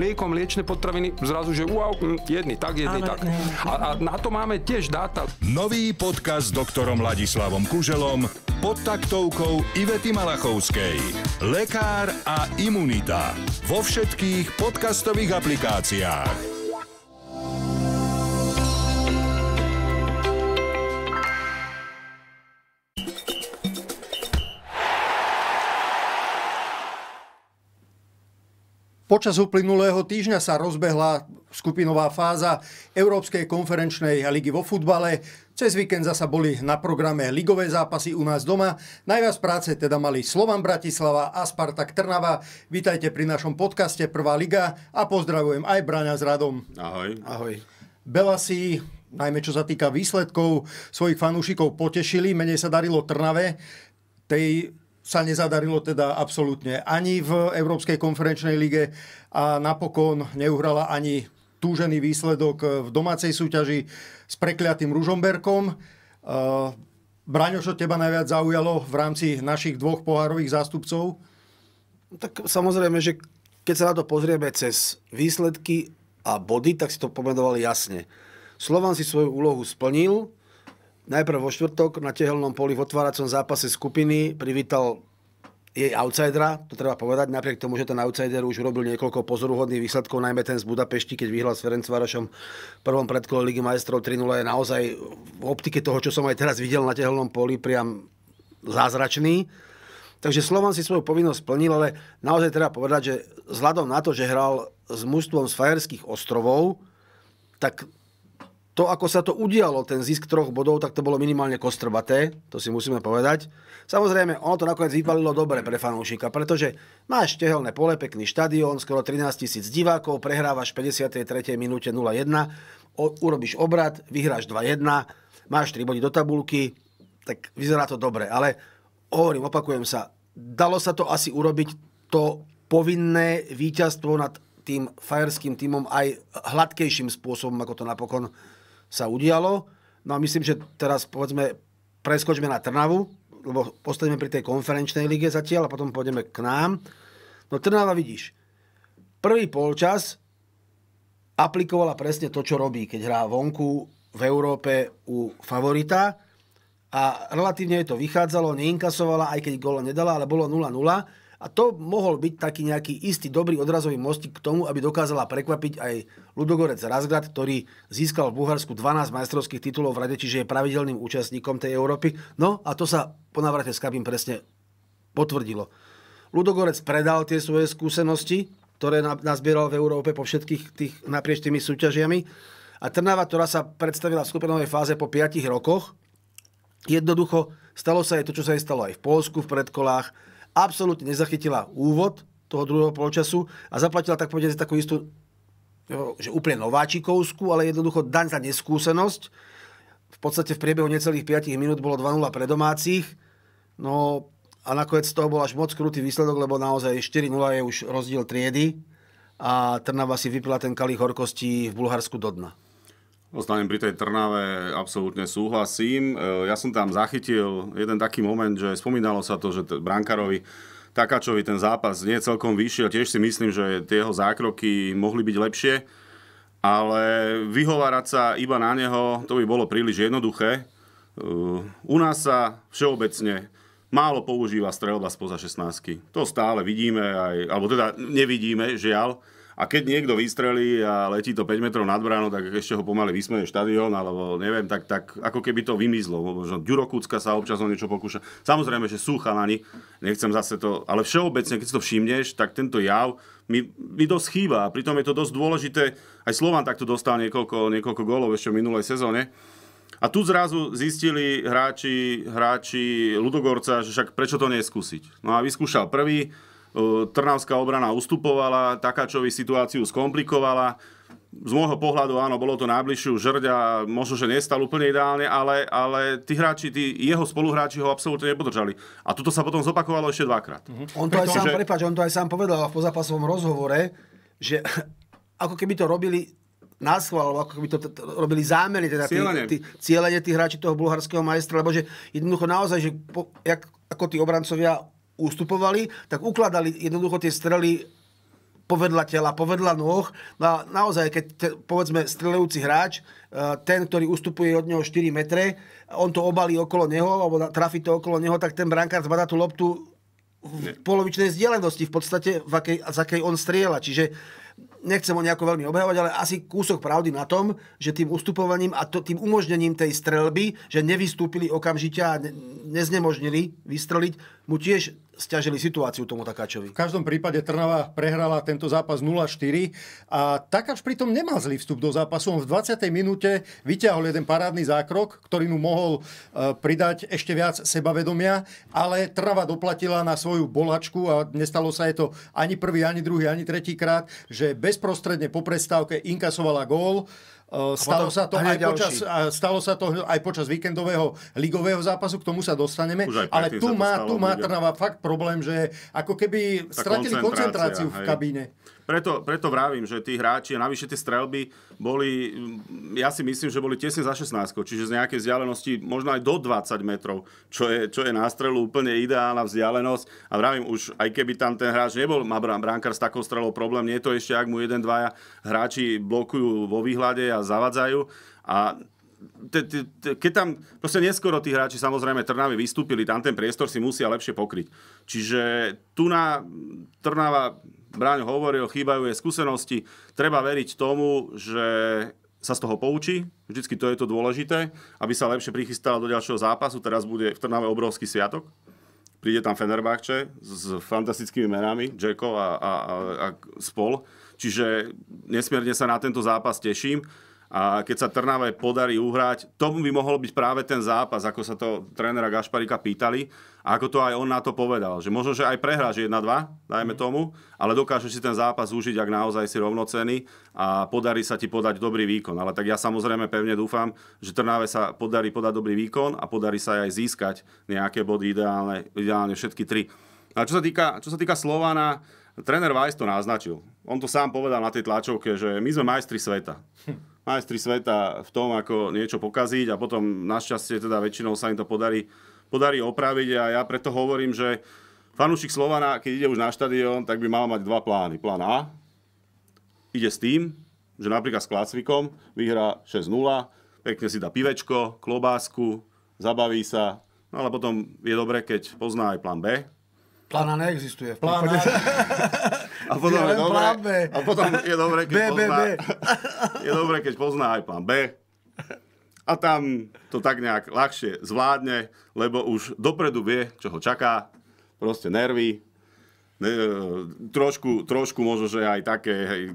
mlieko, mliečne potraviny, zrazu, že wow, mm, jedni tak, jedni Ale, tak. Ne, A, a na to máme tiež dáta. Nový podcast s doktorom Ladislavom Kuželom pod taktovkou Ivety Malachovskej. Lekár a imunita. Vo všetkých podcastových aplikáciách. Počas uplynulého týždňa sa rozbehla skupinová fáza Európskej konferenčnej ligy vo futbale. Cez víkend zasa boli na programe ligové zápasy u nás doma. Najviac práce teda mali Slovan Bratislava a Spartak Trnava. Vítajte pri našom podcaste Prvá liga a pozdravujem aj Braňa s Radom. Ahoj. Ahoj. Bela si najmä čo sa týka výsledkov, svojich fanúšikov potešili. Menej sa darilo Trnave. Tej sa nezadarilo teda absolútne ani v Európskej konferenčnej lige a napokon neuhrala ani túžený výsledok v domácej súťaži s prekliatým Ružomberkom. E, Braňo, čo teba najviac zaujalo v rámci našich dvoch pohárových zástupcov? Tak samozrejme, že keď sa na to pozrieme cez výsledky a body, tak si to pomenovali jasne. Slovan si svoju úlohu splnil, najprv vo štvrtok na tehelnom poli v otváracom zápase skupiny privítal je outsidera, to treba povedať, napriek tomu, že ten outsider už urobil niekoľko pozoruhodných výsledkov, najmä ten z Budapešti, keď vyhral s Ferenc Varašom v prvom predkole Ligy majstrov 3 je naozaj v optike toho, čo som aj teraz videl na tehelnom poli, priam zázračný. Takže Slovan si svoju povinnosť splnil, ale naozaj treba povedať, že vzhľadom na to, že hral s mužstvom z Fajerských ostrovov, tak to, ako sa to udialo, ten zisk troch bodov, tak to bolo minimálne kostrbaté, to si musíme povedať. Samozrejme, ono to nakoniec vypalilo dobre pre fanúšika, pretože máš tehelné pole, pekný štadión, skoro 13 tisíc divákov, prehrávaš v 53. minúte 0-1, urobíš obrad, vyhráš 2-1, máš 3 body do tabulky, tak vyzerá to dobre. Ale hovorím, opakujem sa, dalo sa to asi urobiť to povinné víťazstvo nad tým fajerským týmom aj hladkejším spôsobom, ako to napokon sa udialo. No a myslím, že teraz povedzme preskočme na Trnavu, lebo postavíme pri tej konferenčnej lige zatiaľ a potom pôjdeme k nám. No Trnava vidíš, prvý polčas aplikovala presne to, čo robí, keď hrá vonku v Európe u favorita a relatívne je to vychádzalo, neinkasovala, aj keď gola nedala, ale bolo 0-0 a to mohol byť taký nejaký istý dobrý odrazový mostík k tomu, aby dokázala prekvapiť aj Ludogorec Razgrad, ktorý získal v Bulharsku 12 majstrovských titulov v rade, čiže je pravidelným účastníkom tej Európy. No a to sa po návrate s Kabím presne potvrdilo. Ludogorec predal tie svoje skúsenosti, ktoré nazbieral v Európe po všetkých tých naprieč tými súťažiami. A Trnava, ktorá sa predstavila v skupinovej fáze po 5 rokoch, jednoducho stalo sa aj to, čo sa jej stalo aj v Polsku v predkolách, absolútne nezachytila úvod toho druhého polčasu a zaplatila tak povedať takú istú, že úplne nováčikovskú, ale jednoducho daň za neskúsenosť. V podstate v priebehu necelých 5 minút bolo 2-0 pre domácich. No a nakoniec z toho bol až moc krutý výsledok, lebo naozaj 4-0 je už rozdiel triedy a Trnava si vypila ten kalí horkosti v Bulharsku do dna. Ostanem pri tej Trnave absolútne súhlasím. E, ja som tam zachytil jeden taký moment, že spomínalo sa to, že t- Brankarovi Takáčovi ten zápas nie celkom vyšiel. Tiež si myslím, že tie jeho zákroky mohli byť lepšie, ale vyhovárať sa iba na neho, to by bolo príliš jednoduché. E, u nás sa všeobecne málo používa strelba spoza 16. To stále vidíme, aj, alebo teda nevidíme, žiaľ a keď niekto vystrelí a letí to 5 metrov nad bránou, tak ešte ho pomaly vysmeje štadión, alebo neviem, tak, tak ako keby to vymizlo. Možno Ďuro sa občas o niečo pokúša. Samozrejme, že sú chalani, nechcem zase to, ale všeobecne, keď si to všimneš, tak tento jav mi, mi dosť chýba. A pritom je to dosť dôležité. Aj Slovan takto dostal niekoľko, niekoľko gólov ešte v minulej sezóne. A tu zrazu zistili hráči, hráči Ludogorca, že však prečo to neskúsiť. No a vyskúšal prvý, E, Trnavská obrana ustupovala, Takáčovi situáciu skomplikovala. Z môjho pohľadu, áno, bolo to najbližšiu žrď a možno, že nestal úplne ideálne, ale, ale tí hráči, tí jeho spoluhráči ho absolútne nepodržali. A toto sa potom zopakovalo ešte dvakrát. Mm-hmm. On, to aj sám, že... prepáč, on to aj sám povedal v pozápasovom rozhovore, že ako keby to robili na alebo ako keby to t- robili zámery, teda cieľenie. Tí, tí, hráči toho bulharského majstra, lebo že jednoducho naozaj, že po, jak, ako tí obrancovia ústupovali, tak ukladali jednoducho tie strely povedla tela, povedla nôh. No a naozaj, keď te, povedzme strelujúci hráč, e, ten, ktorý ustupuje od neho 4 metre, on to obalí okolo neho, alebo trafi to okolo neho, tak ten brankár zbada tú loptu v polovičnej vzdialenosti v podstate, v akej, z akej on strieľa. Čiže nechcem ho nejako veľmi obhávať, ale asi kúsok pravdy na tom, že tým ustupovaním a to, tým umožnením tej strelby, že nevystúpili okamžite a ne, neznemožnili vystreliť, mu tiež stiažili situáciu tomu Takáčovi. V každom prípade Trnava prehrala tento zápas 0-4 a Takáč pritom nemal zlý vstup do zápasu. On v 20. minúte vyťahol jeden parádny zákrok, ktorý mu mohol e, pridať ešte viac sebavedomia, ale Trnava doplatila na svoju bolačku a nestalo sa je to ani prvý, ani druhý, ani tretí krát, že bez bezprostredne po prestávke inkasovala gól. E, stalo sa, to aj počas, stalo sa to aj počas víkendového ligového zápasu, k tomu sa dostaneme, ale tu má, tu má Trnava fakt problém, že ako keby stratili koncentráciu v kabíne preto, preto vravím, že tí hráči, a navyše tie strelby boli, ja si myslím, že boli tesne za 16, čiže z nejakej vzdialenosti možno aj do 20 metrov, čo je, čo je na strelu úplne ideálna vzdialenosť. A vravím, už aj keby tam ten hráč nebol, má bránkar s takou strelou problém, nie je to ešte, ak mu jeden, dvaja hráči blokujú vo výhľade a zavadzajú. A te, te, te, keď tam, proste neskoro tí hráči samozrejme Trnavy vystúpili, tam ten priestor si musia lepšie pokryť. Čiže tu na Trnava Braň hovoril, chýbajú je skúsenosti. Treba veriť tomu, že sa z toho poučí, vždycky to je to dôležité, aby sa lepšie prichystal do ďalšieho zápasu. Teraz bude v Trnave obrovský sviatok, príde tam Fenerbahče s fantastickými menami, Jacko a, a, a, a spol. Čiže nesmierne sa na tento zápas teším. A keď sa Trnave podarí uhrať, to by mohol byť práve ten zápas, ako sa to trénera Gašparika pýtali a ako to aj on na to povedal. Že možno, že aj prehráš 1-2, dajme mhm. tomu, ale dokáže si ten zápas užiť, ak naozaj si rovnocený a podarí sa ti podať dobrý výkon. Ale tak ja samozrejme pevne dúfam, že Trnave sa podarí podať dobrý výkon a podarí sa aj získať nejaké body, ideálne, ideálne všetky tri. A čo sa týka, čo sa týka Slovana, tréner Weiss to naznačil. On to sám povedal na tej tlačovke, že my sme majstri sveta. Hm majstri sveta v tom, ako niečo pokaziť a potom našťastie teda väčšinou sa im to podarí, podarí opraviť a ja preto hovorím, že fanúšik Slovana, keď ide už na štadión, tak by mal mať dva plány. Plán A ide s tým, že napríklad s Klácvikom vyhrá 6-0, pekne si dá pivečko, klobásku, zabaví sa, no ale potom je dobre, keď pozná aj plán B, Plán A neexistuje. Plán A... potom je dobré, B. a potom je dobré, keď B, pozná, B, B. je dobré, keď pozná aj plán B. A tam to tak nejak ľahšie zvládne, lebo už dopredu vie, čo ho čaká. Proste nervy, ne, e, trošku, trošku možno, že aj také hej, e,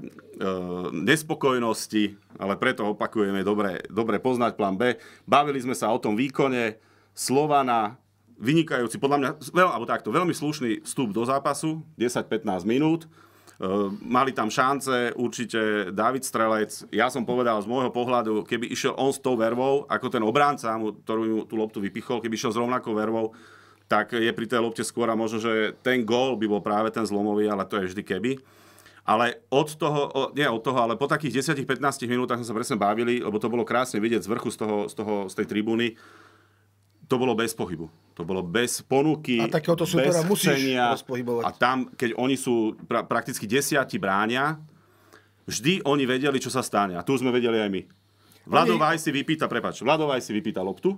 nespokojnosti, ale preto opakujeme, dobre, dobre poznať plán B. Bavili sme sa o tom výkone Slovana, vynikajúci, podľa mňa, veľ, alebo takto, veľmi slušný vstup do zápasu, 10-15 minút, Eh, mali tam šance, určite David Strelec. Ja som povedal z môjho pohľadu, keby išiel on s tou vervou, ako ten obránca, ktorú mu tú loptu vypichol, keby išiel s rovnakou vervou, tak je pri tej lopte skôr a možno, že ten gól by bol práve ten zlomový, ale to je vždy keby. Ale od toho, nie od toho, ale po takých 10-15 minútach sme sa presne bavili, lebo to bolo krásne vidieť z vrchu, z, toho, z, toho, z tej tribúny, to bolo bez pohybu. To bolo bez ponuky, a takéhoto bez chcenia. A tam, keď oni sú pra- prakticky desiati bránia, vždy oni vedeli, čo sa stane. A tu sme vedeli aj my. Vladovaj si vypýta, prepač, Vladovaj si vypýta loptu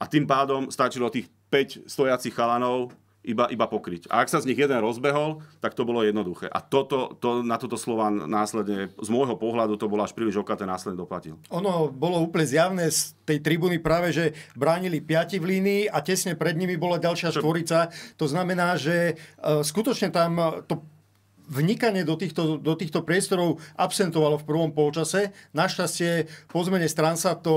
a tým pádom stačilo tých 5 stojacich chalanov, iba, iba pokryť. A ak sa z nich jeden rozbehol, tak to bolo jednoduché. A toto, to, na toto slova následne, z môjho pohľadu, to bolo až príliš okaté, následne doplatil. Ono bolo úplne zjavné z tej tribúny práve, že bránili piati v línii a tesne pred nimi bola ďalšia štvorica. To znamená, že e, skutočne tam to vnikanie do týchto, do týchto priestorov absentovalo v prvom polčase. Našťastie po zmene stran sa to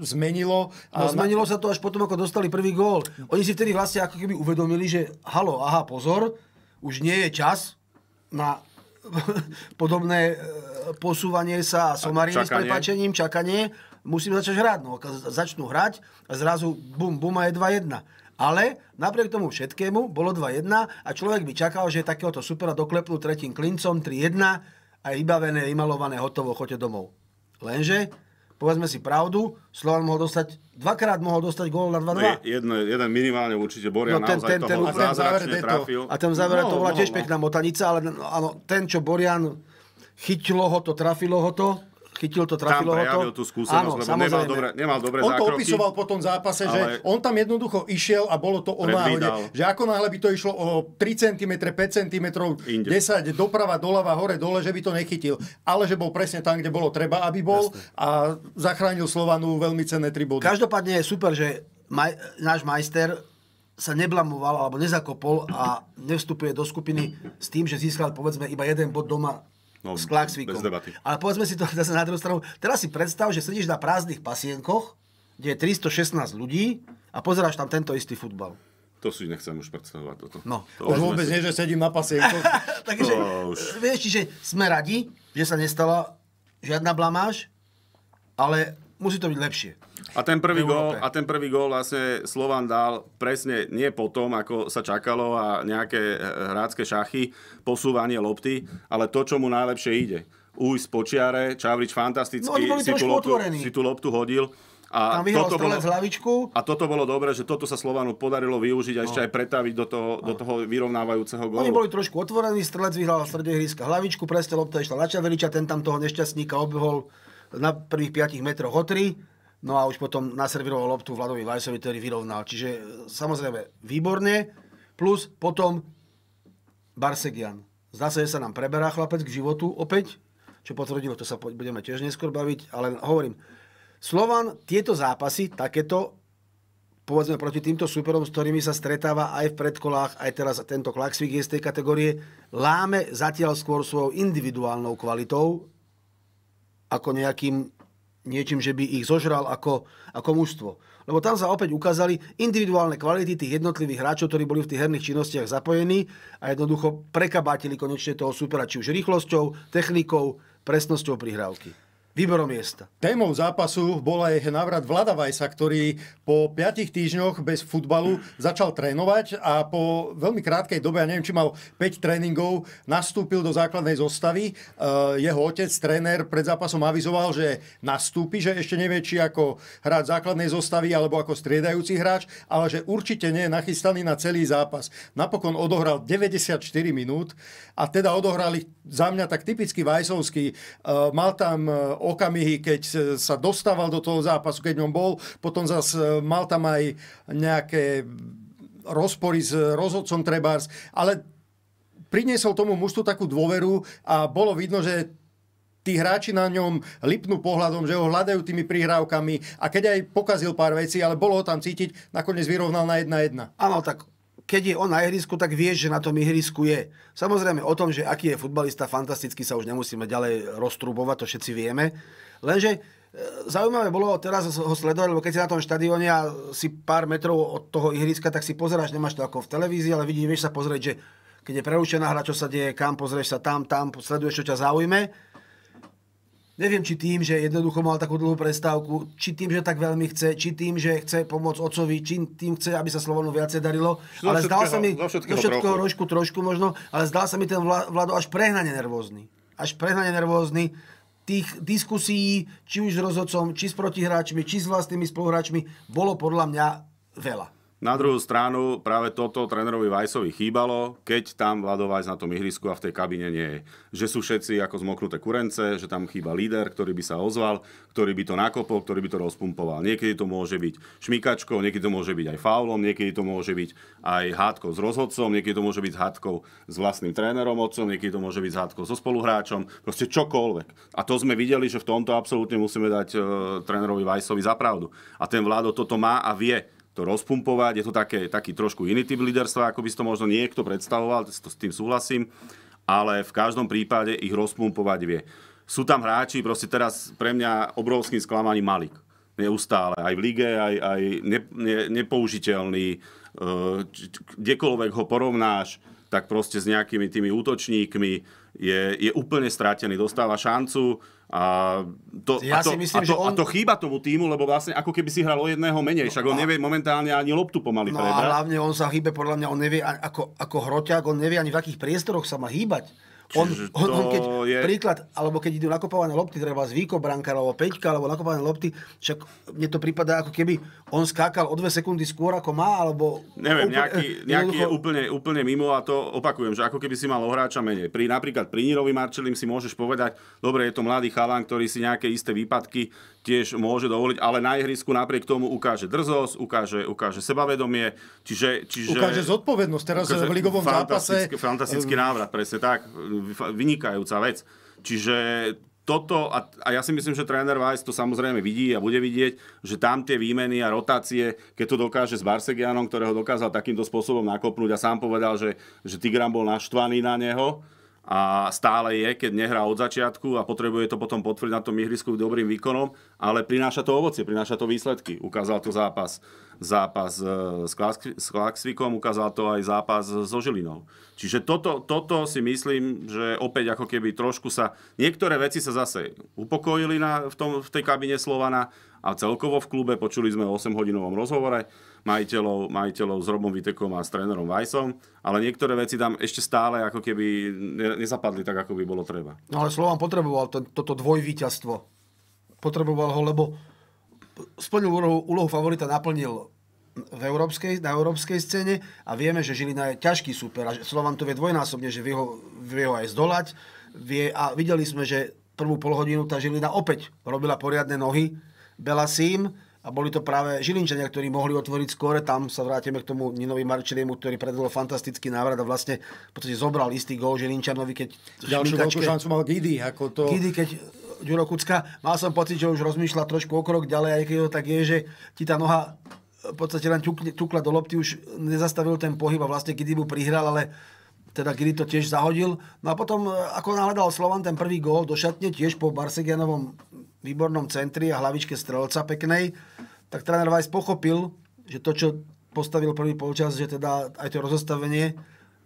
zmenilo. A no, zmenilo sa to až potom, ako dostali prvý gól. Oni si vtedy vlastne ako keby uvedomili, že halo, aha, pozor, už nie je čas na podobné e, posúvanie sa a somariny s prepačením, čakanie. Musím začať hrať. No, začnú hrať a zrazu bum, bum a je 2-1. Ale napriek tomu všetkému bolo 2-1 a človek by čakal, že takéhoto supera doklepnú tretím klincom 3-1 a je vybavené, vymalované, hotovo, chodte domov. Lenže povedzme si pravdu, Slovan mohol dostať, dvakrát mohol dostať gól na 2-2. No, jedno, jeden minimálne určite Boria no, ten, naozaj ten, ten, záver, to, trafil. A ten záver, no, to bola no, tiež no, no. pekná motanica, ale áno, ten, čo Borian chytilo ho to, trafilo ho to chytil to, trafilo ho to. tú skúsenosť, Áno, lebo samozrejme. nemal dobre, nemal dobre On zákroky, to opisoval po tom zápase, ale... že on tam jednoducho išiel a bolo to o náhode. Že ako náhle by to išlo o 3 cm, 5 cm, 10 doprava, doľava, hore, dole, že by to nechytil. Ale že bol presne tam, kde bolo treba, aby bol Jasne. a zachránil Slovanu veľmi cenné tri body. Každopádne je super, že maj, náš majster sa neblamoval alebo nezakopol a nevstupuje do skupiny s tým, že získal povedzme iba jeden bod doma No, s klaxvíkom. Ale povedzme si to zase na druhú stranu. Teraz si predstav, že sedíš na prázdnych pasienkoch, kde je 316 ľudí a pozeráš tam tento istý futbal. To si nechcem už predstavovať toto. No. To už vôbec si... nie, že sedím na pasienkoch. Takže, už... vieš, že sme radi, že sa nestala žiadna blamáž, ale musí to byť lepšie. A ten prvý, gól, a ten prvý gól vlastne Slovan dal presne nie po tom, ako sa čakalo a nejaké eh, hrácké šachy, posúvanie lopty, ale to, čo mu najlepšie ide. Uj z počiare, Čavrič fantasticky no, si, tú loptu, si tú loptu hodil. A Tam toto bolo, hlavičku. A toto bolo dobré, že toto sa Slovanu podarilo využiť a no. ešte aj pretaviť do toho, no. do toho vyrovnávajúceho gólu. Oni boli trošku otvorení, strelec vyhral v strede hlavičku, presne lopta išla na Čaveliča, ten tam toho nešťastníka obhol na prvých 5 metroch o 3, no a už potom naserviroval loptu Vladovi Vajsovi, ktorý vyrovnal. Čiže e, samozrejme výborne, plus potom Barsegian. Zdá sa, že sa nám preberá chlapec k životu opäť, čo potvrdilo, to sa budeme tiež neskôr baviť, ale hovorím, Slovan tieto zápasy, takéto, povedzme proti týmto superom, s ktorými sa stretáva aj v predkolách, aj teraz tento klaxvík je z tej kategórie, láme zatiaľ skôr svojou individuálnou kvalitou, ako nejakým niečím, že by ich zožral ako, ako mužstvo. Lebo tam sa opäť ukázali individuálne kvality tých jednotlivých hráčov, ktorí boli v tých herných činnostiach zapojení a jednoducho prekabátili konečne toho supera, či už rýchlosťou, technikou, presnosťou prihrávky výberom miesta. Témou zápasu bol aj návrat Vlada Vajsa, ktorý po 5 týždňoch bez futbalu začal trénovať a po veľmi krátkej dobe, ja neviem, či mal 5 tréningov, nastúpil do základnej zostavy. E, jeho otec, tréner, pred zápasom avizoval, že nastúpi, že ešte nevie, či ako hráč základnej zostavy alebo ako striedajúci hráč, ale že určite nie je nachystaný na celý zápas. Napokon odohral 94 minút a teda odohrali za mňa tak typicky Vajsovský. E, mal tam e, okamihy, keď sa dostával do toho zápasu, keď ňom bol. Potom zase mal tam aj nejaké rozpory s rozhodcom Trebárs, ale priniesol tomu mužstvu takú dôveru a bolo vidno, že tí hráči na ňom lipnú pohľadom, že ho hľadajú tými prihrávkami a keď aj pokazil pár vecí, ale bolo ho tam cítiť, nakoniec vyrovnal na 1-1. Áno, tak keď je on na ihrisku, tak vieš, že na tom ihrisku je. Samozrejme o tom, že aký je futbalista fantastický, sa už nemusíme ďalej roztrubovať, to všetci vieme. Lenže e, zaujímavé bolo, teraz ho sledovať, lebo keď si na tom štadióne a si pár metrov od toho ihriska, tak si pozeráš, nemáš to ako v televízii, ale vidíš, vieš sa pozrieť, že keď je prerušená hra, čo sa deje, kam pozrieš sa tam, tam, sleduješ, čo ťa zaujme Neviem, či tým, že jednoducho mal takú dlhú prestávku, či tým, že tak veľmi chce, či tým, že chce pomôcť ocovi, či tým chce, aby sa Slovanu viacej darilo. Do ale zdal sa mi, do všetkého, do všetkého rožku trošku možno, ale zdal sa mi ten Vlado až prehnane nervózny. Až prehnane nervózny tých diskusí, či už s rozhodcom, či s protihráčmi, či s vlastnými spoluhráčmi, bolo podľa mňa veľa. Na druhú stranu práve toto trénerovi Vajsovi chýbalo, keď tam Vlado Vajs na tom ihrisku a v tej kabine nie je. Že sú všetci ako zmoknuté kurence, že tam chýba líder, ktorý by sa ozval, ktorý by to nakopol, ktorý by to rozpumpoval. Niekedy to môže byť šmikačkou, niekedy to môže byť aj faulom, niekedy to môže byť aj hádkou s rozhodcom, niekedy to môže byť hádkou s vlastným trénerom otcom, niekedy to môže byť hádkou so spoluhráčom, proste čokoľvek. A to sme videli, že v tomto absolútne musíme dať e, trénerovi Vajsovi za pravdu. A ten Vlado toto má a vie to rozpumpovať. Je to také, taký trošku iný typ líderstva, ako by si to možno niekto predstavoval, s tým súhlasím, ale v každom prípade ich rozpumpovať vie. Sú tam hráči, proste teraz pre mňa obrovským sklamaním Malik. Neustále, aj v lige, aj, aj ne, ne, nepoužiteľný, kdekoľvek ho porovnáš, tak proste s nejakými tými útočníkmi je, je úplne stratený, dostáva šancu a to, ja a to, si myslím, a to, že on... a to chýba tomu týmu, lebo vlastne ako keby si hral o jedného menej, však on no nevie momentálne ani loptu pomaly no prebrať. a hlavne on sa chýbe, podľa mňa on nevie, ako, ako hroťák, on nevie ani v akých priestoroch sa má hýbať on, on, on, keď, je... príklad, alebo keď idú nakopávané lopty, treba z Víko alebo Peťka, alebo nakopávané lopty, však mne to prípada, ako keby on skákal o dve sekundy skôr, ako má, alebo... Neviem, úplne, nejaký, eh, nejaký je úplne, úplne mimo a to opakujem, že ako keby si mal hráča menej. Pri, napríklad pri Nirovi Marčelim si môžeš povedať, dobre, je to mladý chalan, ktorý si nejaké isté výpadky tiež môže dovoliť, ale na ihrisku napriek tomu ukáže drzosť, ukáže, ukáže sebavedomie, čiže... čiže ukáže zodpovednosť teraz ukáže v ligovom zápase. Fantastický návrat, presne tak, vynikajúca vec. Čiže toto, a, a ja si myslím, že tréner Weiss to samozrejme vidí a bude vidieť, že tam tie výmeny a rotácie, keď to dokáže s Barsegianom, ktorého dokázal takýmto spôsobom nakopnúť a sám povedal, že, že Tigran bol naštvaný na neho, a stále je, keď nehrá od začiatku a potrebuje to potom potvrdiť na tom ihrisku dobrým výkonom, ale prináša to ovocie, prináša to výsledky. Ukázal to zápas zápas e, s Klaxvikom, ukázal to aj zápas so Žilinou. Čiže toto, toto si myslím, že opäť ako keby trošku sa... Niektoré veci sa zase upokojili na, v, tom, v tej kabine Slovana a celkovo v klube počuli sme o 8-hodinovom rozhovore majiteľov, majiteľov s Robom Vitekom a s trénerom Vajsom, ale niektoré veci tam ešte stále ako keby nezapadli tak, ako by bolo treba. No ale Slovan potreboval to, toto dvojvýťazstvo. Potreboval ho, lebo splnil úlohu, úlohu favorita, naplnil v európskej, na európskej scéne a vieme, že Žilina je ťažký super a Slovan to vie dvojnásobne, že vie ho, vie ho aj zdolať. Vie, a videli sme, že prvú polhodinu tá Žilina opäť robila poriadne nohy Belasím a boli to práve Žilinčania, ktorí mohli otvoriť skore. Tam sa vrátime k tomu Ninovi Marčeliemu, ktorý predvedol fantastický návrat a vlastne v podstate zobral istý gol, Žilinčanovi, keď... Ďalšiu veľkú šancu mal Gidi. Ako to... Gidi, keď Ďuro Kucka, mal som pocit, že už rozmýšľa trošku o krok ďalej, aj keď to tak je, že ti tá noha v podstate len tukne, tukla do lopty, už nezastavil ten pohyb a vlastne mu prihral, ale teda kedy to tiež zahodil. No a potom, eh, ako nahľadal Slovan ten prvý gól do šatne, tiež po Barsegianovom výbornom centri a hlavičke strelca peknej, tak tréner Vajs pochopil, že to, čo postavil prvý polčas, že teda aj to rozostavenie,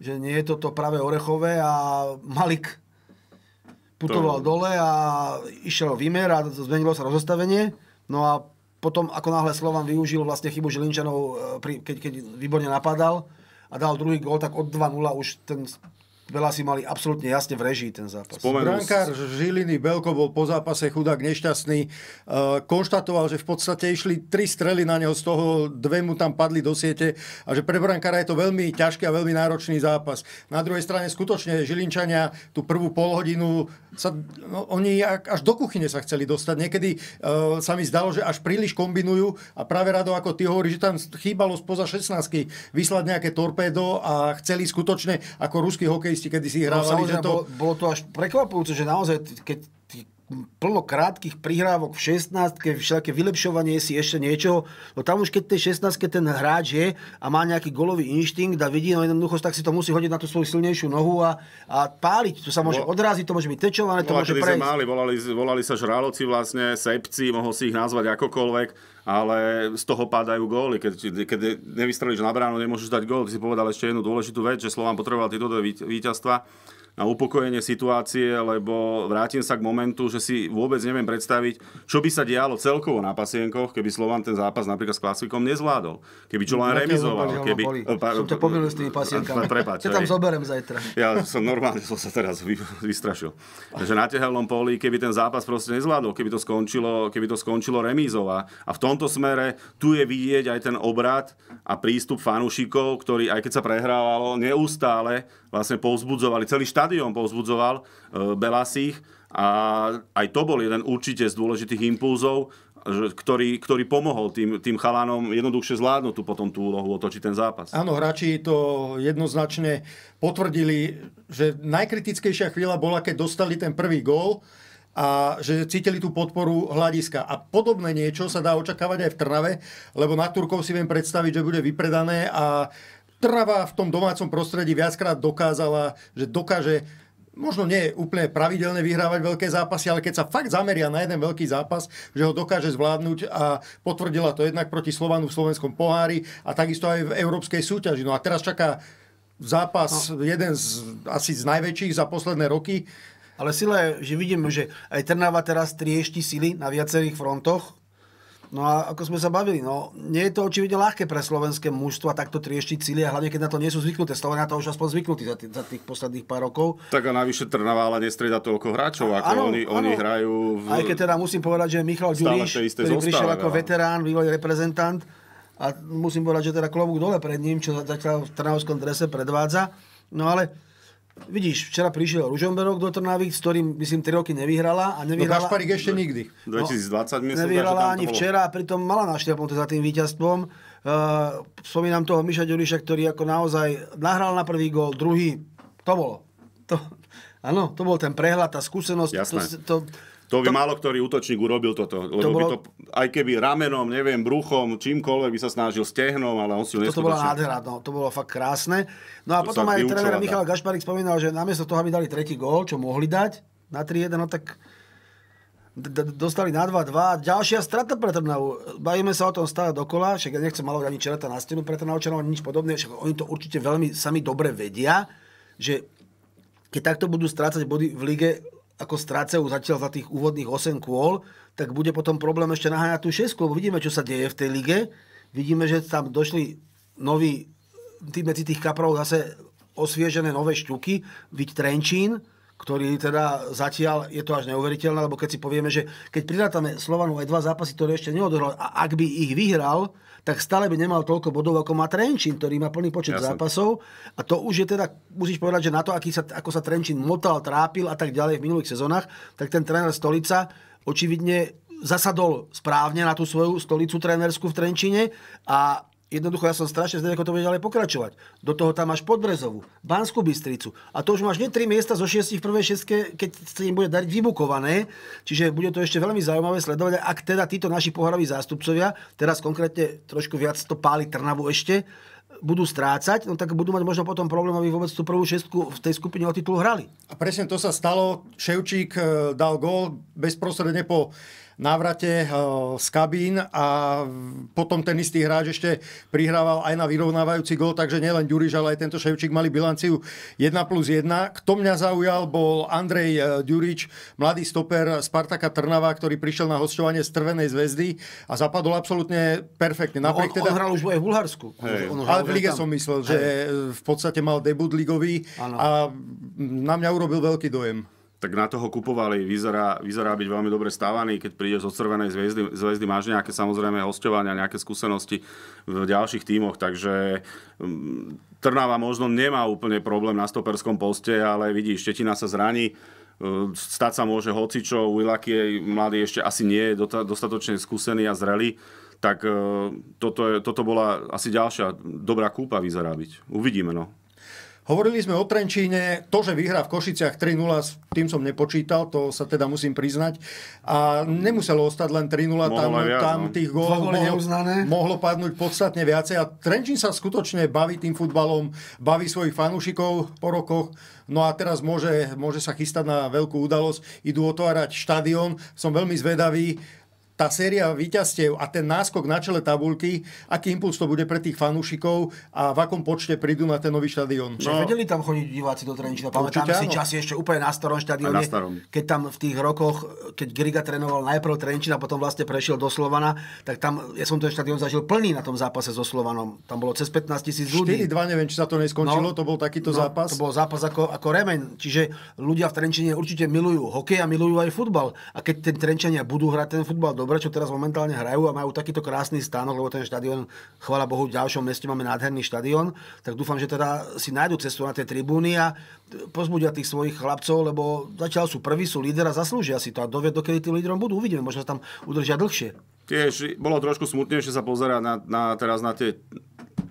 že nie je toto práve orechové a Malik putoval to... dole a išiel výmer a zmenilo sa rozostavenie. No a potom, ako náhle Slovan využil vlastne chybu Žilinčanov, e, keď, keď výborne napadal a dal druhý gól, tak od 2-0 už ten veľa si mali absolútne jasne v režii ten zápas. Spomenul... Brankár Žiliny Belko bol po zápase chudák nešťastný. E, konštatoval, že v podstate išli tri strely na neho, z toho dve mu tam padli do siete a že pre brankára je to veľmi ťažký a veľmi náročný zápas. Na druhej strane skutočne Žilinčania tú prvú polhodinu sa, no, oni až do kuchyne sa chceli dostať. Niekedy e, sa mi zdalo, že až príliš kombinujú a práve rado, ako ty hovoríš, že tam chýbalo spoza 16 vyslať nejaké torpédo a chceli skutočne ako ruský hokej futbalisti, kedy si no, hrávali, no, že to... Bolo, bolo to až prekvapujúce, že naozaj, keď plno krátkých prihrávok v 16 všelaké vylepšovanie si ešte niečoho, no tam už keď tej 16 ten hráč je a má nejaký golový inštinkt a vidí, no jednoducho tak si to musí hodiť na tú svoju silnejšiu nohu a, a páliť. To sa môže odraziť, to môže byť tečované, to môže prejsť. Mali, volali, volali sa žraloci vlastne, sepci, mohol si ich nazvať akokoľvek, ale z toho padajú góly. Keď, keď nevystrelíš na bránu, nemôžeš dať gól. Ty si povedal ešte jednu dôležitú vec, že Slován potreboval tieto dve víťazstva na upokojenie situácie, lebo vrátim sa k momentu, že si vôbec neviem predstaviť, čo by sa dialo celkovo na pasienkoch, keby Slovan ten zápas napríklad s klasikom nezvládol. Keby čo len remizoval. Keby, e, som ťa pomýlil s tými e, pasienkami. Prepač, ja tam zoberiem zajtra. Ja som normálne som sa teraz vy, vystrašil. Takže na tehelnom poli, keby ten zápas proste nezvládol, keby to skončilo, keby to skončilo remízou. A v tomto smere tu je vidieť aj ten obrad a prístup fanúšikov, ktorý aj keď sa prehrávalo, neustále vlastne povzbudzovali celý štát štadión povzbudzoval e, Belasich a aj to bol jeden určite z dôležitých impulzov, ktorý, ktorý pomohol tým, tým chalánom jednoduchšie zvládnuť tú, potom tú úlohu, otočiť ten zápas. Áno, hráči to jednoznačne potvrdili, že najkritickejšia chvíľa bola, keď dostali ten prvý gól a že cítili tú podporu hľadiska. A podobné niečo sa dá očakávať aj v Trnave, lebo na Turkov si viem predstaviť, že bude vypredané a Trava v tom domácom prostredí viackrát dokázala, že dokáže možno nie úplne pravidelne vyhrávať veľké zápasy, ale keď sa fakt zameria na jeden veľký zápas, že ho dokáže zvládnuť a potvrdila to jednak proti Slovanu v slovenskom pohári a takisto aj v európskej súťaži. No a teraz čaká zápas, no. jeden z, asi z najväčších za posledné roky. Ale sila je, že vidíme, že aj Trnava teraz triešti sily na viacerých frontoch, No a ako sme sa bavili, no, nie je to očividne ľahké pre slovenské mužstvo a takto trieštiť a hlavne keď na to nie sú zvyknuté. Slovania to už aspoň zvyknutí za, tých, za tých posledných pár rokov. Tak a navyše Trnava ale nestrieda toľko hráčov, ako ano, oni, ano. oni hrajú. V... Aj keď teda musím povedať, že Michal Ďuriš, ktorý zostave, prišiel ako no. veterán, bývalý reprezentant, a musím povedať, že teda klobúk dole pred ním, čo zatiaľ v trnavskom drese predvádza. No ale Vidíš, včera prišiel Ružomberok do Trnavy, s ktorým, myslím, 3 roky nevyhrala. A no nevyhrala no Gašparík ešte nikdy. 2020 no, myslím, Nevyhrala že ani včera, a pritom mala našľapnuté za tým víťazstvom. Uh, spomínam toho Miša Ďuriša, ktorý ako naozaj nahral na prvý gól, druhý. To bolo. To, áno, to bol ten prehľad, tá skúsenosť. Jasné. To, to, to by to... málo ktorý útočník urobil toto. Lebo to bolo... by to, aj keby ramenom, neviem, bruchom, čímkoľvek by sa snažil stehnom, ale on si to bolo nádhera, no, to bolo fakt krásne. No a to potom aj tréner Michal Gašparík spomínal, že namiesto toho, aby dali tretí gól, čo mohli dať na 3-1, no tak dostali na 2-2. Ďalšia strata pre Trnavu. Bavíme sa o tom stále dokola, však ja nechcem malovať ani čerta na stenu pre ani nič podobné, však oni to určite veľmi sami dobre vedia, že keď takto budú strácať body v lige, ako strácajú zatiaľ za tých úvodných 8 kôl, tak bude potom problém ešte naháňať tú 6, lebo vidíme, čo sa deje v tej lige. Vidíme, že tam došli noví, tí medzi tých kaprov zase osviežené nové šťuky, byť Trenčín, ktorý teda zatiaľ je to až neuveriteľné, lebo keď si povieme, že keď prirátame Slovanu aj dva zápasy, ktoré ešte neodohral, a ak by ich vyhral, tak stále by nemal toľko bodov, ako má Trenčín, ktorý má plný počet Jasne. zápasov. A to už je teda, musíš povedať, že na to, aký sa, ako sa Trenčín motal, trápil a tak ďalej v minulých sezónach, tak ten tréner Stolica očividne zasadol správne na tú svoju stolicu trénerskú v Trenčine a Jednoducho, ja som strašne zvedavý, ako to bude ďalej pokračovať. Do toho tam máš Podbrezovu, Banskú Bystricu. A to už máš nie tri miesta zo šiestich v prvej šestke, keď sa im bude dať vybukované. Čiže bude to ešte veľmi zaujímavé sledovať, ak teda títo naši pohraví zástupcovia, teraz konkrétne trošku viac to páli Trnavu ešte, budú strácať, no tak budú mať možno potom problém, aby vôbec tú prvú šestku v tej skupine o titul hrali. A presne to sa stalo. Ševčík eh, dal gól bezprostredne po návrate eh, z kabín a potom ten istý hráč ešte prihrával aj na vyrovnávajúci gol, takže nielen Ďuriš, ale aj tento Ševčík mali bilanciu 1 plus 1. Kto mňa zaujal bol Andrej eh, Ďurič, mladý stoper Spartaka Trnava, ktorý prišiel na hostovanie z Trvenej zväzdy a zapadol absolútne perfektne. no on, teda... on hral už aj v Bulharsku. Hey. ale v lige tam. som myslel, že hey. v podstate mal debut ligový ano. a na mňa urobil veľký dojem tak na toho kupovali. Vyzerá, vyzerá byť veľmi dobre stávaný, keď príde zo Crvenej zväzdy, zväzdy máš nejaké samozrejme hostovania, nejaké skúsenosti v ďalších tímoch, takže um, Trnava možno nemá úplne problém na stoperskom poste, ale vidíš, Štetina sa zraní, e, stať sa môže hocičo, je mladý ešte asi nie je dostatočne skúsený a zrelý, tak e, toto, je, toto bola asi ďalšia dobrá kúpa vyzerá byť. Uvidíme, no. Hovorili sme o Trenčíne, to, že vyhrá v Košiciach 3-0, tým som nepočítal, to sa teda musím priznať. A nemuselo ostať len 3-0, tam, viac, tam no. tých gólov mohlo, mohlo padnúť podstatne viacej. A Trenčín sa skutočne baví tým futbalom, baví svojich fanúšikov po rokoch. No a teraz môže, môže sa chystať na veľkú udalosť, idú otvárať štadión. Som veľmi zvedavý, tá séria výťazstiev a ten náskok na čele tabulky, aký impuls to bude pre tých fanúšikov a v akom počte prídu na ten nový štadión. No, vedeli tam chodiť diváci do Trenčína, pamätám si časy ešte úplne na starom štadióne, keď tam v tých rokoch, keď Griga trénoval najprv Trenčín a potom vlastne prešiel do Slovana, tak tam, ja som ten štadión zažil plný na tom zápase so Slovanom. Tam bolo cez 15 tisíc ľudí. 4-2, neviem, či sa to neskončilo, no, to bol takýto no, zápas. To bol zápas ako, ako remen, čiže ľudia v Trenčine určite milujú hokej a milujú aj futbal. A keď ten Trenčania budú hrať ten futbal do dobre, čo teraz momentálne hrajú a majú takýto krásny stánok, lebo ten štadión, chvála Bohu, v ďalšom meste máme nádherný štadión, tak dúfam, že teda si nájdu cestu na tie tribúny a pozbudia tých svojich chlapcov, lebo zatiaľ sú prví, sú líder a zaslúžia si to a dovie, dokedy tým líderom budú. Uvidíme, možno sa tam udržia dlhšie. Tiež bolo trošku smutnejšie sa pozerať na, na, teraz na tie,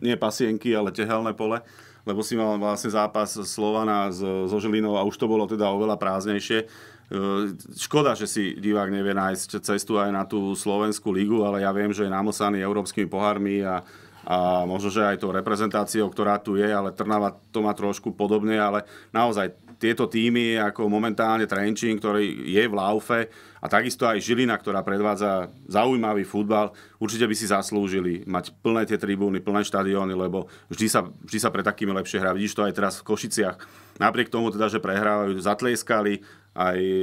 nie pasienky, ale tehelné pole lebo si mal vlastne zápas Slovana so, so Žilinou a už to bolo teda oveľa prázdnejšie Eh, škoda, že si divák nevie nájsť cestu aj na tú slovenskú ligu, ale ja viem, že je namosaný európskymi pohármi a, a možno, že aj tou reprezentáciou, ktorá tu je, ale Trnava to má trošku podobne, ale naozaj tieto týmy, ako momentálne Trenčín, ktorý je v laufe, a takisto aj Žilina, ktorá predvádza zaujímavý futbal, určite by si zaslúžili mať plné tie tribúny, plné štadióny, lebo vždy sa, vždy sa pre takými lepšie hrá. Vidíš to aj teraz v Košiciach. Napriek tomu teda, že prehrávajú, zatlieskali, aj e,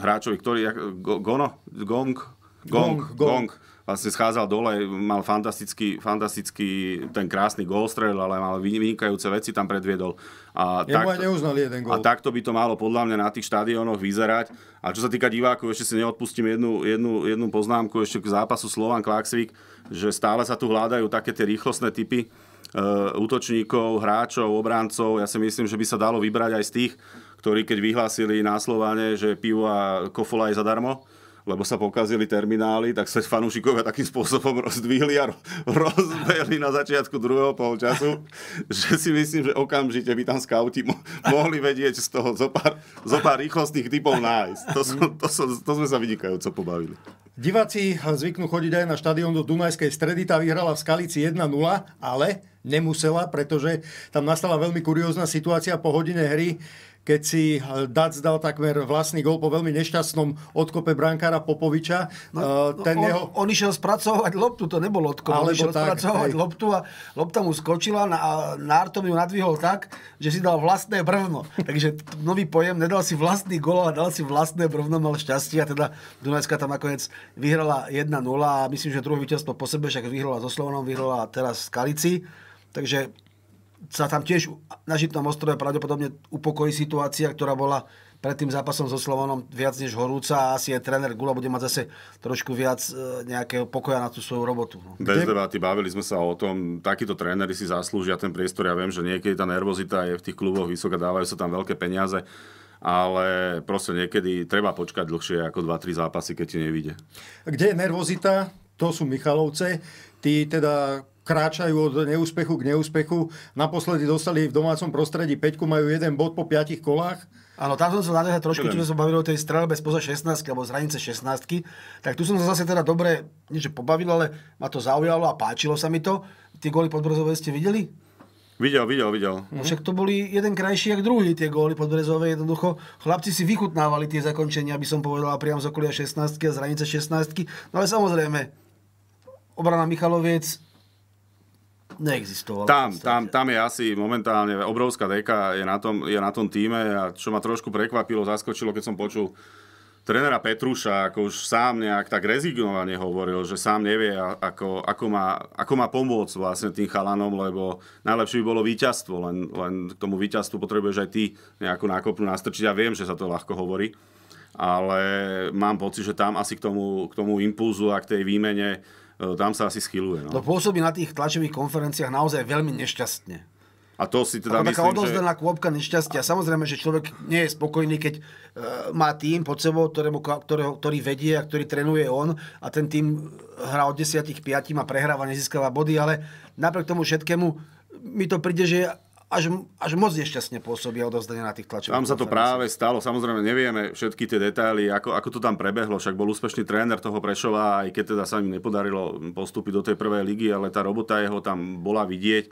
hráčovi, ktorý, Gono, Gong, Gong, Gong, Gong, vlastne schádzal dole, mal fantastický, fantastický ten krásny golstrel, ale mal vynikajúce veci tam predviedol. A ja takto, neuznal jeden gol. A takto by to malo podľa mňa na tých štadiónoch vyzerať. A čo sa týka divákov, ešte si neodpustím jednu, jednu, jednu poznámku ešte k zápasu Slovan Klaxvik, že stále sa tu hľadajú také tie rýchlostné typy e, útočníkov, hráčov, obrancov. Ja si myslím, že by sa dalo vybrať aj z tých, ktorí keď vyhlásili na Slováne, že pivo a kofola je zadarmo, lebo sa pokazili terminály, tak sa fanúšikovia takým spôsobom rozdvihli a rozbehli na začiatku druhého polčasu, že si myslím, že okamžite by tam scouti mo- mohli vedieť z toho zo pár, zo pár rýchlostných typov nájsť. To, som, to, som, to sme sa vynikajúco pobavili. Diváci zvyknú chodiť aj na štadión do Dunajskej stredy, tá vyhrala v Skalici 1-0, ale nemusela, pretože tam nastala veľmi kuriózna situácia po hodine hry keď si eh, Dac dal takmer vlastný gol po veľmi nešťastnom odkope brankára Popoviča. No, eh, no, ten on, jeho... on išiel spracovať loptu, to nebol odkop, Alebo on išiel tak, spracovať hej. loptu a lopta mu skočila a Nártom ju nadvihol tak, že si dal vlastné brvno. Takže nový pojem, nedal si vlastný gol, a dal si vlastné brvno, mal šťastie a teda Dunajská tam nakoniec vyhrala 1-0 a myslím, že druhé víťazstvo po sebe, však vyhrala so Slovanom, vyhrala teraz Kalici. Takže sa tam tiež na Žitnom ostrove pravdepodobne upokojí situácia, ktorá bola pred tým zápasom so Slovanom viac než horúca a asi aj tréner Gula bude mať zase trošku viac e, nejakého pokoja na tú svoju robotu. No. Bez debaty, bavili sme sa o tom, takíto tréneri si zaslúžia ten priestor. Ja viem, že niekedy tá nervozita je v tých kluboch vysoká, dávajú sa tam veľké peniaze ale proste niekedy treba počkať dlhšie ako 2-3 zápasy, keď ti nevíde. Kde je nervozita? To sú Michalovce. Tí teda kráčajú od neúspechu k neúspechu. Naposledy dostali v domácom prostredí 5, majú jeden bod po 5 kolách. Áno, tam som sa nadehal trošku, čo som bavil bavili o tej strelbe spoza 16 alebo z hranice 16 tak tu som sa zase teda dobre niečo pobavil, ale ma to zaujalo a páčilo sa mi to. Tie góly podbrozové ste videli? Videl, videl, videl. No však to boli jeden krajší, jak druhý tie góly podbrezové. Jednoducho, chlapci si vychutnávali tie zakončenia, by som povedal, priam z okolia 16 a z hranice 16 No ale samozrejme, obrana Michaloviec neexistovala. Tam, tam, tam je asi momentálne obrovská deka je na, tom, je na tom týme a čo ma trošku prekvapilo, zaskočilo, keď som počul trénera Petruša, ako už sám nejak tak rezignovane hovoril, že sám nevie, ako, ako, má, ako má pomôcť vlastne tým chalanom, lebo najlepšie by bolo víťazstvo, len, len k tomu víťazstvu potrebuješ aj ty nejakú nákopnú nastrčiť. Ja viem, že sa to ľahko hovorí, ale mám pocit, že tam asi k tomu, k tomu impulzu a k tej výmene E, tam sa asi schyluje. No. no pôsobí na tých tlačových konferenciách naozaj veľmi nešťastne. A to si teda Ako myslím, taká odozdená že... kôbka nešťastia. Samozrejme, že človek nie je spokojný, keď e, má tým pod sebou, ktorému, ktorého, ktorý vedie a ktorý trenuje on a ten tým hrá od 10 5 a prehráva, nezískava body, ale napriek tomu všetkému mi to príde, že až, až moc nešťastne pôsobia odovzdanie na tých tlačových. Tam sa to práve stalo. Samozrejme, nevieme všetky tie detaily, ako, ako to tam prebehlo. Však bol úspešný tréner toho Prešova, aj keď teda sa im nepodarilo postúpiť do tej prvej ligy, ale tá robota jeho tam bola vidieť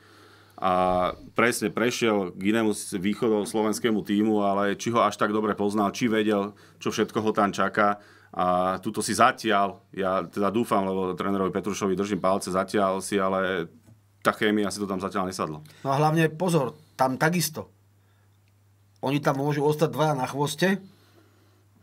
a presne prešiel k inému východov slovenskému týmu, ale či ho až tak dobre poznal, či vedel, čo všetko ho tam čaká. A tuto si zatiaľ, ja teda dúfam, lebo trénerovi Petrušovi držím palce, zatiaľ si ale tá chémia si to tam zatiaľ nesadlo. No a hlavne pozor, tam takisto. Oni tam môžu ostať dvaja na chvoste,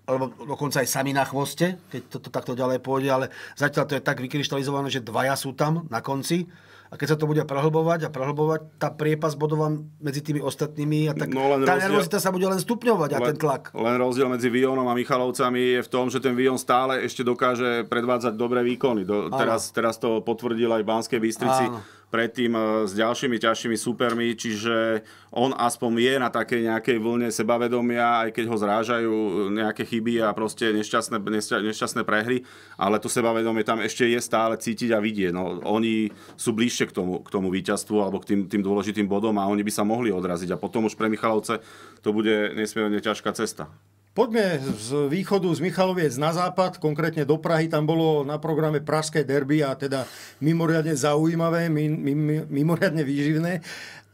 alebo dokonca aj sami na chvoste, keď toto takto ďalej pôjde, ale zatiaľ to je tak vykryštalizované, že dvaja sú tam na konci a keď sa to bude prehlbovať a prehlbovať, tá priepas bodová medzi tými ostatnými a tak no, len tá rozdiel, nervozita sa bude len stupňovať a ten tlak. Len rozdiel medzi Vionom a Michalovcami je v tom, že ten Vion stále ešte dokáže predvádzať dobré výkony. Do, teraz, teraz to potvrdil aj Banskej Bystrici. Áno predtým e, s ďalšími ťažšími supermi, čiže on aspoň je na takej nejakej vlne sebavedomia, aj keď ho zrážajú e, nejaké chyby a proste nešťastné, nešťastné prehry, ale to sebavedomie tam ešte je stále cítiť a vidieť. No, oni sú bližšie k tomu, k tomu víťazstvu alebo k tým, tým dôležitým bodom a oni by sa mohli odraziť a potom už pre Michalovce to bude nesmierne ťažká cesta. Poďme z východu, z Michaloviec na západ, konkrétne do Prahy. Tam bolo na programe Pražské derby a teda mimoriadne zaujímavé, mimoriadne výživné.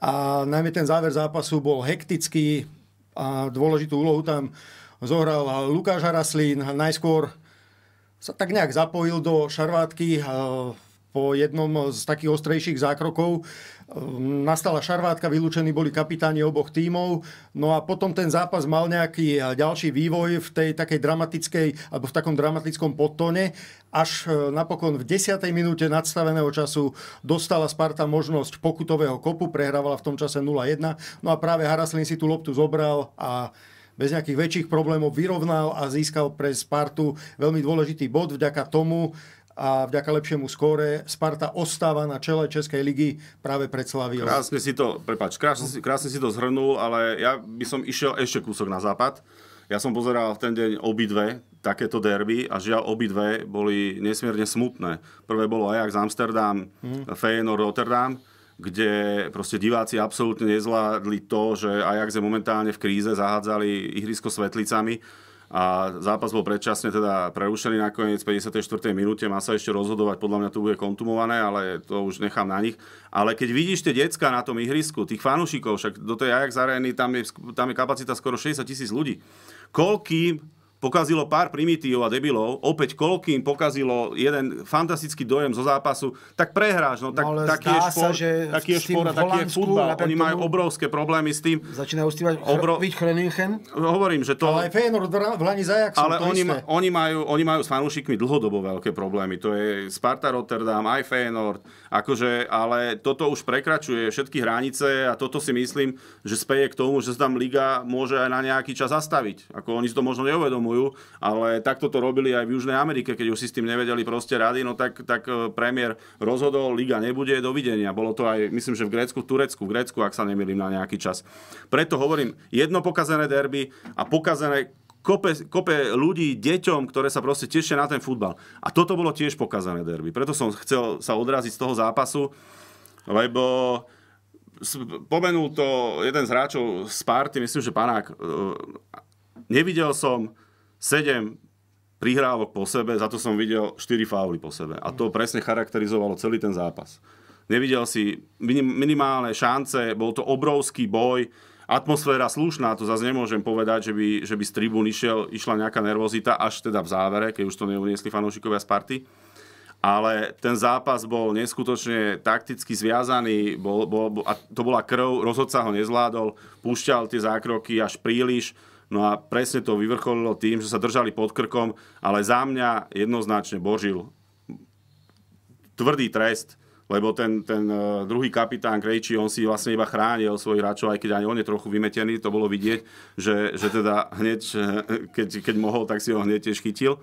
A najmä ten záver zápasu bol hektický a dôležitú úlohu tam zohral Lukáš Haraslín. Najskôr sa tak nejak zapojil do šarvátky po jednom z takých ostrejších zákrokov Ehm, nastala šarvátka, vylúčení boli kapitáni oboch tímov. No a potom ten zápas mal nejaký e, ďalší vývoj v tej takej dramatickej, alebo v takom dramatickom podtone. Až e, napokon v 10. minúte nadstaveného času dostala Sparta možnosť pokutového kopu, prehrávala v tom čase 0-1. No a práve Haraslin si tú loptu zobral a bez nejakých väčších problémov vyrovnal a získal pre Spartu veľmi dôležitý bod vďaka tomu, a vďaka lepšiemu skóre Sparta ostáva na čele Českej ligy práve pred Slaviou. Krásne si to, prepáč, krásne, krásne si to zhrnul, ale ja by som išiel ešte kúsok na západ. Ja som pozeral v ten deň obidve takéto derby a žiaľ obidve boli nesmierne smutné. Prvé bolo Ajax Amsterdam, mm. Feyenoord Rotterdam, kde proste diváci absolútne nezvládli to, že Ajax je momentálne v kríze, zahádzali ihrisko svetlicami a zápas bol predčasne teda prerušený nakoniec v 54. minúte. Má sa ešte rozhodovať, podľa mňa to bude kontumované, ale to už nechám na nich. Ale keď vidíš tie decka na tom ihrisku, tých fanúšikov, však do tej Ajax arény tam je, tam je kapacita skoro 60 tisíc ľudí. Koľkým pokazilo pár primitív a debilov, opäť koľkým pokazilo jeden fantastický dojem zo zápasu, tak prehráš, no tak, no, taký, je špor, sa, že taký je špor, a taký je futbal. Oni majú obrovské problémy s tým. Začínajú stívať obro... Hovorím, že to... Ale aj Feyenoord v Lani za Ajaxom, oni, oni, majú, oni majú s fanúšikmi dlhodobo veľké problémy. To je Sparta Rotterdam, aj Feyenoord. Akože, ale toto už prekračuje všetky hranice a toto si myslím, že speje k tomu, že sa tam liga môže aj na nejaký čas zastaviť. Ako oni si to možno neuvedomujú uvedomujú, ale takto to robili aj v Južnej Amerike, keď už si s tým nevedeli proste rady, no tak, tak e, premiér rozhodol, liga nebude, dovidenia. Bolo to aj, myslím, že v Grécku, v Turecku, v Grécku, ak sa nemýlim na nejaký čas. Preto hovorím, jedno pokazené derby a pokazené kope, kope ľudí, deťom, ktoré sa proste tešia na ten futbal. A toto bolo tiež pokazané derby. Preto som chcel sa odraziť z toho zápasu, lebo pomenul to jeden z hráčov z party, myslím, že Panák. E, nevidel som 7 prihrávok po sebe, za to som videl 4 fauly po sebe. A to mhm. presne charakterizovalo celý ten zápas. Nevidel si minimálne šance, bol to obrovský boj, atmosféra slušná, to zase nemôžem povedať, že by, že by z tribún išiel, išla nejaká nervozita, až teda v závere, keď už to neuniesli fanúšikovia z party. Ale ten zápas bol neskutočne takticky zviazaný bol, bol, bol, a to bola krv, rozhodca ho nezvládol, púšťal tie zákroky až príliš, No a presne to vyvrcholilo tým, že sa držali pod krkom, ale za mňa jednoznačne Božil tvrdý trest, lebo ten, ten e, druhý kapitán Krejčí, on si vlastne iba chránil svojich hráčov, aj keď ani on je trochu vymetený, to bolo vidieť, že, že teda hneď, e, keď, keď mohol, tak si ho hneď tiež chytil.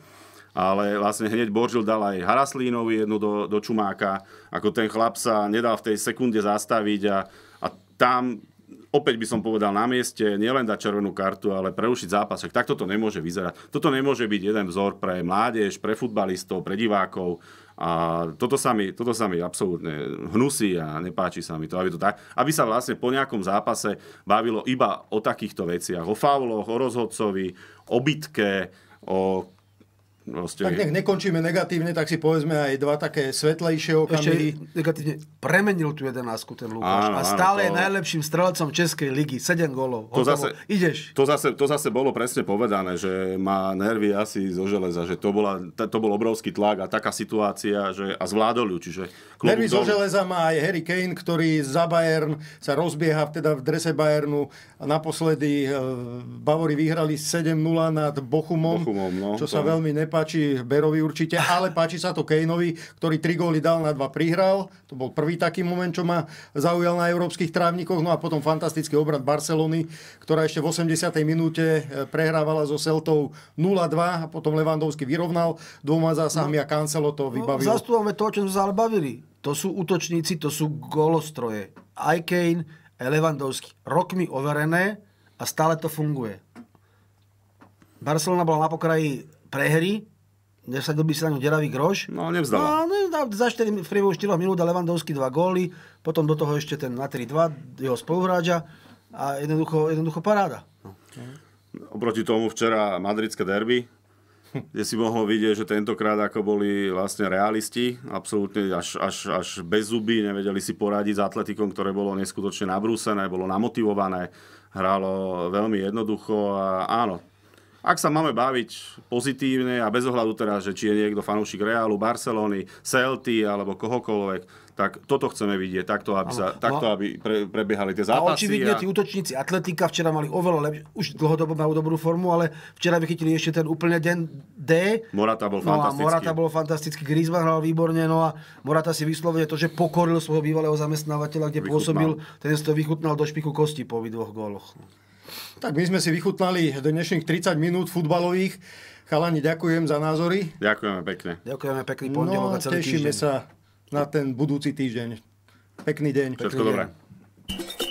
Ale vlastne hneď Boržil dal aj Haraslínovi jednu do, do Čumáka, ako ten chlap sa nedal v tej sekunde zastaviť a, a tam opäť by som povedal na mieste nielen dať červenú kartu, ale prerušiť zápas. Tak takto nemôže vyzerať. Toto nemôže byť jeden vzor pre mládež, pre futbalistov, pre divákov. A toto sa mi, toto sa mi absolútne hnusí a nepáči sa mi to, aby, to tak, aby sa vlastne po nejakom zápase bavilo iba o takýchto veciach, o fauloch, o rozhodcovi, o bitke, o Vlastne... Tak nech nekončíme negatívne, tak si povedzme aj dva také svetlejšie okamihy. Ešte negatívne premenil tu 11 ten Lukáš áno, a stále áno, to... je najlepším strelcom Českej ligy. 7 golov. To zase, ideš. To zase, to zase bolo presne povedané, že má nervy asi zo železa, že to, bola, to bol obrovský tlak a taká situácia, že a zvládol ju. Čiže nervy dom... zo železa má aj Harry Kane, ktorý za Bayern sa rozbieha teda v drese Bayernu. Naposledy eh, Bavory vyhrali 7-0 nad Bochumom, Bochumom no, čo to... sa veľmi nepá páči Berovi určite, ale páči sa to Kejnovi, ktorý tri góly dal na dva prihral. To bol prvý taký moment, čo ma zaujal na európskych trávnikoch. No a potom fantastický obrad Barcelony, ktorá ešte v 80. minúte e, prehrávala so Seltou 0-2 a potom Levandovský vyrovnal dvoma zásahmi a Cancelo no, to vybavil. No, zastúvame to, čo sme sa bavili. To sú útočníci, to sú golostroje. Aj Kane, aj Levandovský. Rokmi overené a stále to funguje. Barcelona bola na pokraji prehry, nesadil by si na ňu deravý groš. No, nevzdala. No, nevzdala. No, za 4, v priebehu 4 minút a Lewandowski 2 góly, potom do toho ešte ten na 3-2 jeho spoluhráča a jednoducho, jednoducho paráda. No. Oproti tomu včera madridské derby, kde si mohol vidieť, že tentokrát ako boli vlastne realisti, absolútne až, až, až bez zuby, nevedeli si poradiť s atletikom, ktoré bolo neskutočne nabrúsené, bolo namotivované, hralo veľmi jednoducho a áno, ak sa máme baviť pozitívne a bez ohľadu teraz, že či je niekto fanúšik Reálu Barcelony, Celty alebo kohokoľvek, tak toto chceme vidieť, takto, aby, sa, no. takto, aby pre, prebiehali tie zápasy. A očividne a... tí útočníci Atletika včera mali oveľa lepšie, už dlhodobo majú dobrú formu, ale včera vychytili ešte ten úplne den D. Morata bol no fantastický. Morata bol fantastický, Griezmann hral výborne, no a Morata si vyslovene to, že pokoril svojho bývalého zamestnávateľa, kde vychutnal. pôsobil, ten si to vychutnal do špiku kosti po dvoch góloch. Tak my sme si vychutnali dnešných 30 minút futbalových. Chalani, ďakujem za názory. Ďakujeme pekne. Ďakujeme pekný pondelok no, a celý tešíme týždeň. sa na ten budúci týždeň. Pekný deň. Všetko dobré.